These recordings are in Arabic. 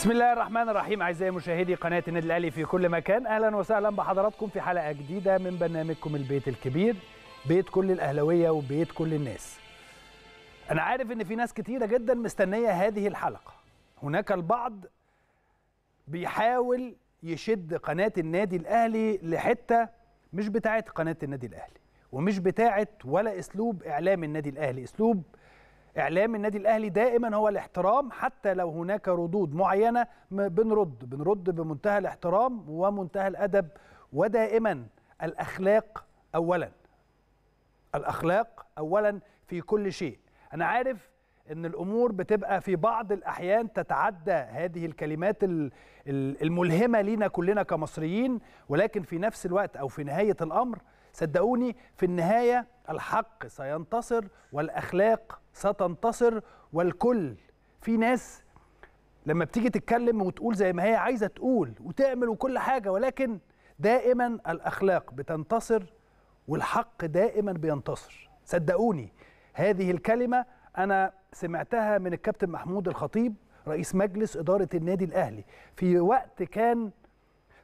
بسم الله الرحمن الرحيم اعزائي مشاهدي قناه النادي الاهلي في كل مكان اهلا وسهلا بحضراتكم في حلقه جديده من برنامجكم البيت الكبير بيت كل الاهلاويه وبيت كل الناس انا عارف ان في ناس كتيره جدا مستنيه هذه الحلقه هناك البعض بيحاول يشد قناه النادي الاهلي لحته مش بتاعه قناه النادي الاهلي ومش بتاعه ولا اسلوب اعلام النادي الاهلي اسلوب اعلام النادي الاهلي دائما هو الاحترام حتى لو هناك ردود معينه بنرد بنرد بمنتهى الاحترام ومنتهى الادب ودائما الاخلاق اولا الاخلاق اولا في كل شيء انا عارف ان الامور بتبقى في بعض الاحيان تتعدى هذه الكلمات الملهمه لينا كلنا كمصريين ولكن في نفس الوقت او في نهايه الامر صدقوني في النهاية الحق سينتصر والأخلاق ستنتصر والكل في ناس لما بتيجي تتكلم وتقول زي ما هي عايزة تقول وتعمل وكل حاجة ولكن دائما الأخلاق بتنتصر والحق دائما بينتصر صدقوني هذه الكلمة أنا سمعتها من الكابتن محمود الخطيب رئيس مجلس إدارة النادي الأهلي في وقت كان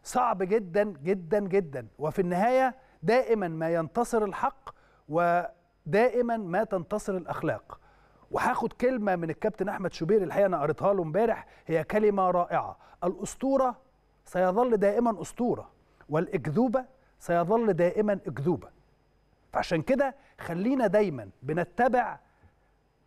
صعب جدا جدا جدا وفي النهاية دائما ما ينتصر الحق ودائما ما تنتصر الاخلاق وهاخد كلمه من الكابتن احمد شوبير الحقيقه انا قريتها له امبارح هي كلمه رائعه الاسطوره سيظل دائما اسطوره والاكذوبه سيظل دائما اكذوبه فعشان كده خلينا دايما بنتبع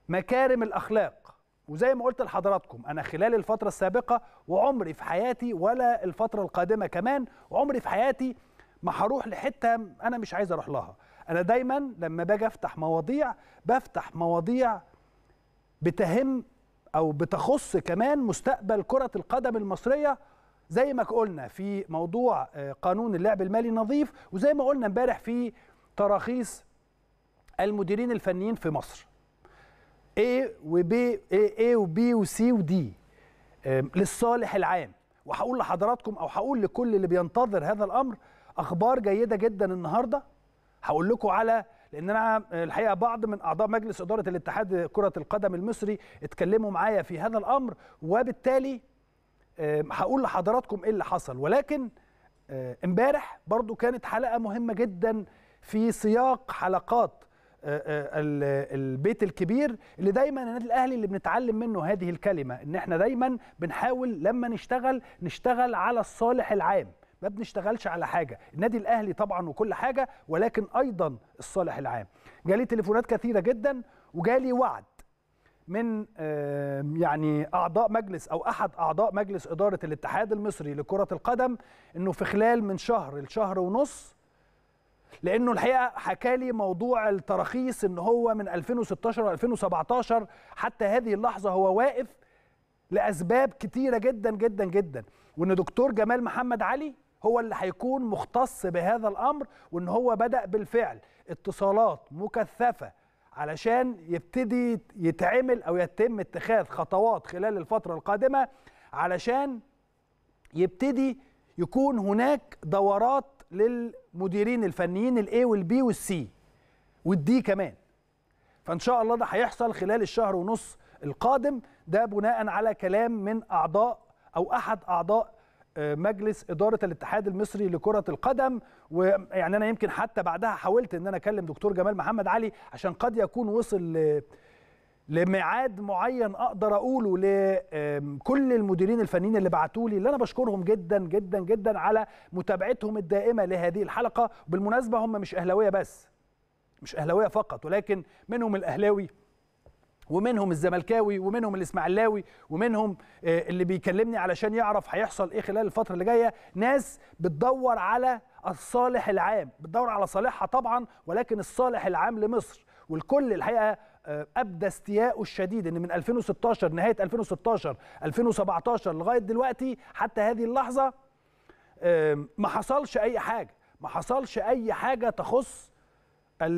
مكارم الاخلاق وزي ما قلت لحضراتكم انا خلال الفتره السابقه وعمري في حياتي ولا الفتره القادمه كمان وعمري في حياتي ما هروح لحته انا مش عايز اروح لها انا دايما لما باجي افتح مواضيع بفتح مواضيع بتهم او بتخص كمان مستقبل كره القدم المصريه زي ما قلنا في موضوع آه، قانون اللعب المالي نظيف وزي ما قلنا امبارح في تراخيص المديرين الفنيين في مصر A B A C و D للصالح العام وهقول لحضراتكم او هقول لكل اللي بينتظر هذا الامر اخبار جيده جدا النهارده هقول لكم على لان انا الحقيقه بعض من اعضاء مجلس اداره الاتحاد كره القدم المصري اتكلموا معايا في هذا الامر وبالتالي هقول لحضراتكم ايه اللي حصل ولكن امبارح برضو كانت حلقه مهمه جدا في سياق حلقات البيت الكبير اللي دايما النادي الاهلي اللي بنتعلم منه هذه الكلمه ان احنا دايما بنحاول لما نشتغل نشتغل على الصالح العام ما بنشتغلش على حاجه النادي الاهلي طبعا وكل حاجه ولكن ايضا الصالح العام جالي تليفونات كثيره جدا وجالي وعد من يعني اعضاء مجلس او احد اعضاء مجلس اداره الاتحاد المصري لكره القدم انه في خلال من شهر لشهر ونص لانه الحقيقه حكى لي موضوع التراخيص ان هو من 2016 و2017 حتى هذه اللحظه هو واقف لاسباب كتيره جدا جدا جدا وان دكتور جمال محمد علي هو اللي هيكون مختص بهذا الامر وان هو بدا بالفعل اتصالات مكثفه علشان يبتدي يتعمل او يتم اتخاذ خطوات خلال الفتره القادمه علشان يبتدي يكون هناك دورات للمديرين الفنيين الاي والبي والسي والدي كمان فان شاء الله ده هيحصل خلال الشهر ونص القادم ده بناء على كلام من اعضاء او احد اعضاء مجلس اداره الاتحاد المصري لكره القدم ويعني انا يمكن حتى بعدها حاولت ان انا اكلم دكتور جمال محمد علي عشان قد يكون وصل ل... لميعاد معين اقدر اقوله لكل المديرين الفنيين اللي بعتوا لي اللي انا بشكرهم جدا جدا جدا على متابعتهم الدائمه لهذه الحلقه بالمناسبه هم مش اهلاويه بس مش اهلاويه فقط ولكن منهم الاهلاوي ومنهم الزملكاوي ومنهم الاسماعيلاوي ومنهم آه، اللي بيكلمني علشان يعرف هيحصل ايه خلال الفتره اللي جايه ناس بتدور على الصالح العام بتدور على صالحها طبعا ولكن الصالح العام لمصر والكل الحقيقه آه، ابدى استياءه الشديد ان من 2016 نهايه 2016 2017 لغايه دلوقتي حتى هذه اللحظه ما حصلش اي حاجه ما حصلش اي حاجه تخص آه،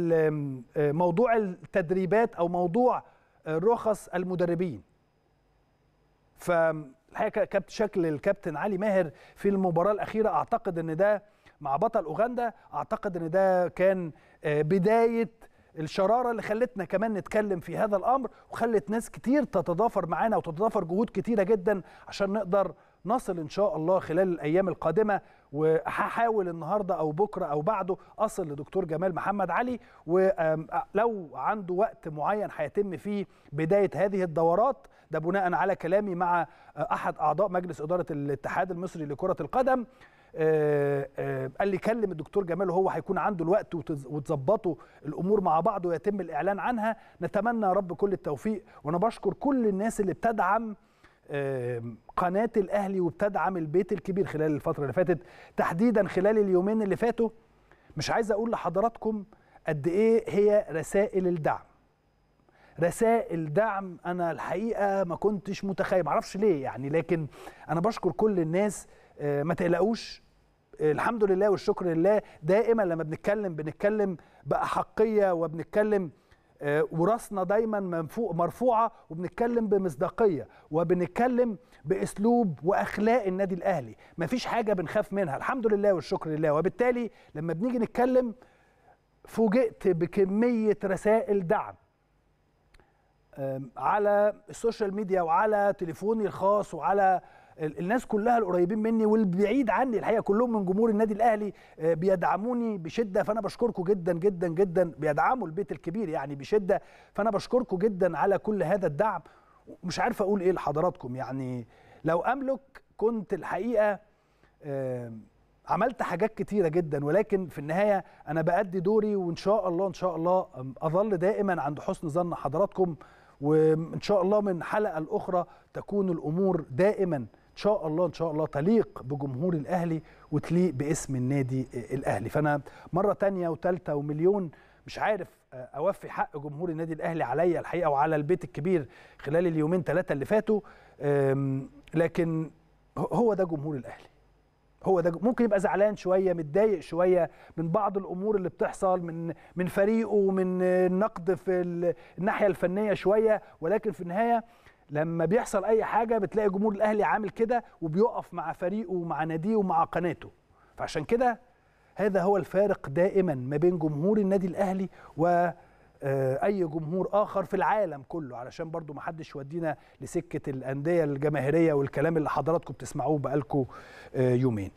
موضوع التدريبات او موضوع رخص المدربين فالحقيقه كابت شكل الكابتن علي ماهر في المباراه الاخيره اعتقد ان ده مع بطل اوغندا اعتقد ان ده كان آه، بدايه الشرارة اللي خلتنا كمان نتكلم في هذا الأمر وخلت ناس كتير تتضافر معانا وتتضافر جهود كتيرة جدا عشان نقدر نصل ان شاء الله خلال الايام القادمه وهحاول النهارده او بكره او بعده اصل لدكتور جمال محمد علي ولو عنده وقت معين هيتم فيه بدايه هذه الدورات ده بناء على كلامي مع احد اعضاء مجلس اداره الاتحاد المصري لكره القدم آه، آه، قال لي كلم الدكتور جمال وهو هيكون عنده الوقت وتظبطوا الامور مع بعض ويتم الاعلان عنها نتمنى يا رب كل التوفيق وانا بشكر كل الناس اللي بتدعم قناه الاهلي وبتدعم البيت الكبير خلال الفتره اللي فاتت تحديدا خلال اليومين اللي فاتوا مش عايز اقول لحضراتكم قد ايه هي رسائل الدعم رسائل دعم انا الحقيقه ما كنتش متخيل معرفش ليه يعني لكن انا بشكر كل الناس آه، ما تقلقوش الحمد لله والشكر لله دائما لما بنتكلم بنتكلم باحقيه وبنتكلم آه، وراسنا دايما مرفوعه وبنتكلم بمصداقيه وبنتكلم باسلوب واخلاق النادي الاهلي مفيش حاجه بنخاف منها الحمد لله والشكر لله وبالتالي لما بنيجي نتكلم فوجئت بكميه رسائل دعم على السوشيال ميديا وعلى تليفوني الخاص وعلى الناس كلها القريبين مني والبعيد عني الحقيقه كلهم من جمهور النادي الاهلي آه، بيدعموني بشده فانا بشكركم جدا جدا جدا بيدعموا البيت الكبير يعني بشده فانا بشكركم جدا على كل هذا الدعم مش عارف اقول ايه لحضراتكم يعني لو املك كنت الحقيقه آه، عملت حاجات كتيره جدا ولكن في النهايه انا بادي دوري وان شاء الله ان شاء الله اظل دائما عند حسن ظن حضراتكم وان شاء الله من حلقه لاخرى تكون الامور دائما ان شاء الله ان شاء الله تليق بجمهور الاهلي وتليق باسم النادي الاهلي فانا مره تانية وتالتة ومليون مش عارف آه، اوفي حق جمهور النادي الاهلي عليا الحقيقه وعلى البيت الكبير خلال اليومين ثلاثه اللي فاتوا لكن هو ده جمهور الاهلي هو ده ممكن يبقى زعلان شويه متضايق شويه من بعض الامور اللي بتحصل من من فريقه ومن النقد في الناحيه الفنيه شويه ولكن في النهايه لما بيحصل اي حاجه بتلاقي جمهور الاهلي عامل كده وبيقف مع فريقه ومع ناديه ومع قناته فعشان كده هذا هو الفارق دائما ما بين جمهور النادي الاهلي و آه، اي جمهور اخر في العالم كله علشان برضو ما حدش يودينا لسكه الانديه الجماهيريه والكلام اللي حضراتكم بتسمعوه بقالكم آه، يومين